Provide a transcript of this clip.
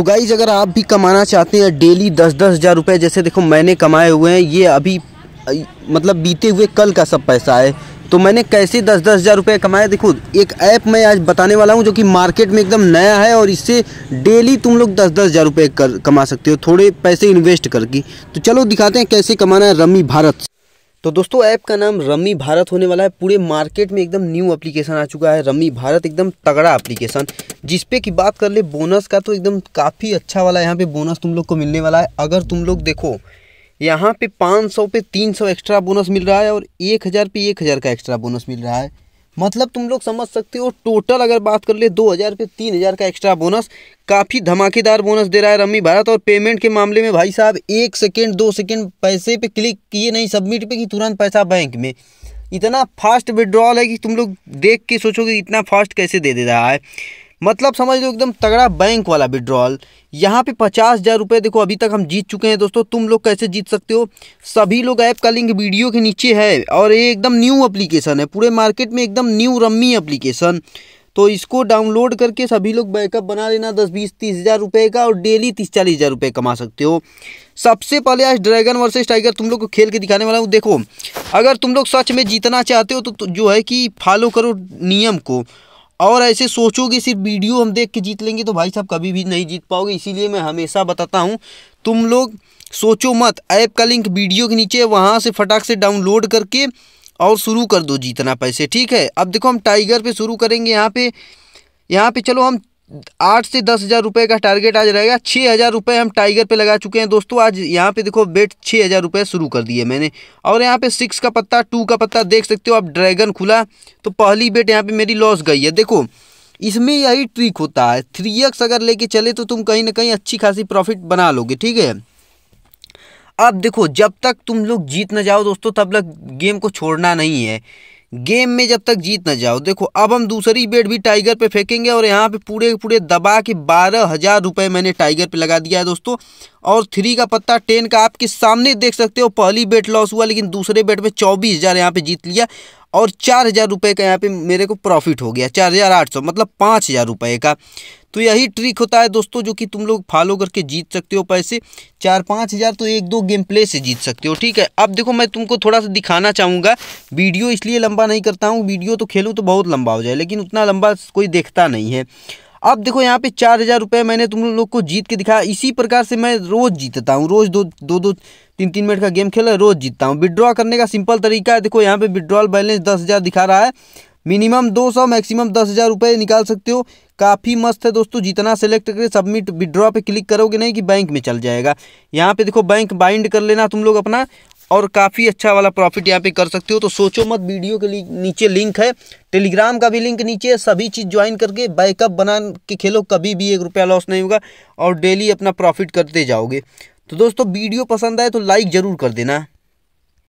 तो गाइज अगर आप भी कमाना चाहते हैं डेली दस दस हज़ार रुपये जैसे देखो मैंने कमाए हुए हैं ये अभी मतलब बीते हुए कल का सब पैसा है तो मैंने कैसे दस दस हज़ार रुपये कमाए देखो एक ऐप मैं आज बताने वाला हूँ जो कि मार्केट में एकदम नया है और इससे डेली तुम लोग दस दस हज़ार रुपये कमा सकते हो थोड़े पैसे इन्वेस्ट करके तो चलो दिखाते हैं कैसे कमाना है रमी भारत तो दोस्तों ऐप का नाम रमी भारत होने वाला है पूरे मार्केट में एकदम न्यू एप्लीकेशन आ चुका है रमी भारत एकदम तगड़ा एप्लीकेशन जिसपे की बात कर ले बोनस का तो एकदम काफ़ी अच्छा वाला यहाँ पे बोनस तुम लोग को मिलने वाला है अगर तुम लोग देखो यहाँ पे 500 पे 300 एक्स्ट्रा बोनस मिल रहा है और 1000 पे 1000 का एक्स्ट्रा बोनस मिल रहा है मतलब तुम लोग समझ सकते हो टोटल अगर बात कर ले दो हज़ार पे तीन हज़ार का एक्स्ट्रा बोनस काफ़ी धमाकेदार बोनस दे रहा है रम्मी भारत और पेमेंट के मामले में भाई साहब एक सेकेंड दो सेकेंड पैसे पे क्लिक किए नहीं सबमिट पे कि तुरंत पैसा बैंक में इतना फास्ट विड्रॉल है कि तुम लोग देख के सोचोगे इतना फास्ट कैसे दे दे रहा है मतलब समझ लो एकदम तगड़ा बैंक वाला विड्रॉल यहाँ पे पचास हज़ार रुपये देखो अभी तक हम जीत चुके हैं दोस्तों तुम लोग कैसे जीत सकते हो सभी लोग ऐप का लिंक वीडियो के नीचे है और ये एकदम न्यू अप्लीकेशन है पूरे मार्केट में एकदम न्यू रम्मी अप्लीकेशन तो इसको डाउनलोड करके सभी लोग बैकअप बना लेना दस बीस तीस हज़ार रुपये का और डेली तीस चालीस हज़ार रुपये कमा सकते हो सबसे पहले आज ड्रैगन वर्सेस टाइगर तुम लोग को खेल के दिखाने वाला हूँ देखो अगर तुम लोग सच में जीतना चाहते हो तो, तो जो है कि फॉलो करो नियम को और ऐसे सोचोगे सिर्फ वीडियो हम देख के जीत लेंगे तो भाई साहब कभी भी नहीं जीत पाओगे इसीलिए मैं हमेशा बताता हूँ तुम लोग सोचो मत ऐप का लिंक वीडियो के नीचे वहाँ से फटाक से डाउनलोड करके और शुरू कर दो जीतना पैसे ठीक है अब देखो हम टाइगर पे शुरू करेंगे यहाँ पे यहाँ पे चलो हम आठ से दस हज़ार रुपये का टारगेट आज रहेगा छः हज़ार रुपये हम टाइगर पे लगा चुके हैं दोस्तों आज यहाँ पे देखो बेट छः हज़ार रुपये शुरू कर दिए मैंने और यहाँ पे सिक्स का पत्ता टू का पत्ता देख सकते हो आप ड्रैगन खुला तो पहली बेट यहाँ पे मेरी लॉस गई है देखो इसमें यही ट्रिक होता है थ्री एक्स अगर लेके चले तो तुम कहीं ना कहीं अच्छी खासी प्रॉफिट बना लोगे ठीक है अब देखो जब तक तुम लोग जीत ना जाओ दोस्तों तब तक गेम को छोड़ना नहीं है गेम में जब तक जीत ना जाओ देखो अब हम दूसरी बेट भी टाइगर पे फेंकेंगे और यहाँ पे पूरे पूरे दबा के बारह हज़ार रुपये मैंने टाइगर पे लगा दिया है दोस्तों और थ्री का पत्ता टेन का आपके सामने देख सकते हो पहली बेट लॉस हुआ लेकिन दूसरे बेट में चौबीस हज़ार यहाँ पर जीत लिया और चार हज़ार रुपये का यहाँ पे मेरे को प्रॉफिट हो गया चार हज़ार आठ सौ मतलब पाँच हज़ार रुपये का तो यही ट्रिक होता है दोस्तों जो कि तुम लोग फॉलो करके जीत सकते हो पैसे चार पाँच हज़ार तो एक दो गेम प्ले से जीत सकते हो ठीक है अब देखो मैं तुमको थोड़ा सा दिखाना चाहूँगा वीडियो इसलिए लंबा नहीं करता हूँ वीडियो तो खेलूँ तो बहुत लंबा हो जाए लेकिन उतना लंबा कोई देखता नहीं है अब देखो यहाँ पे चार हज़ार रुपये मैंने तुम लोग को जीत के दिखाया इसी प्रकार से मैं रोज़ जीतता हूँ रोज़ दो दो दो तीन तीन मिनट का गेम खेला रोज़ जीतता हूँ विड्रॉ करने का सिंपल तरीका है देखो यहाँ पे विड्रॉल बैलेंस दस हज़ार दिखा रहा है मिनिमम दो सौ मैक्सिमम दस हज़ार रुपये निकाल सकते हो काफ़ी मस्त है दोस्तों जितना सेलेक्ट करके सबमिट विड्रॉ पे क्लिक करोगे नहीं कि बैंक में चल जाएगा यहाँ पे देखो बैंक बाइंड कर लेना तुम लोग अपना और काफ़ी अच्छा वाला प्रॉफिट यहाँ पे कर सकते हो तो सोचो मत वीडियो के नीचे लिंक है टेलीग्राम का भी लिंक नीचे है सभी चीज़ ज्वाइन करके बैकअप बना के खेलो कभी भी एक रुपया लॉस नहीं होगा और डेली अपना प्रॉफिट करते जाओगे तो दोस्तों वीडियो पसंद आए तो लाइक ज़रूर कर देना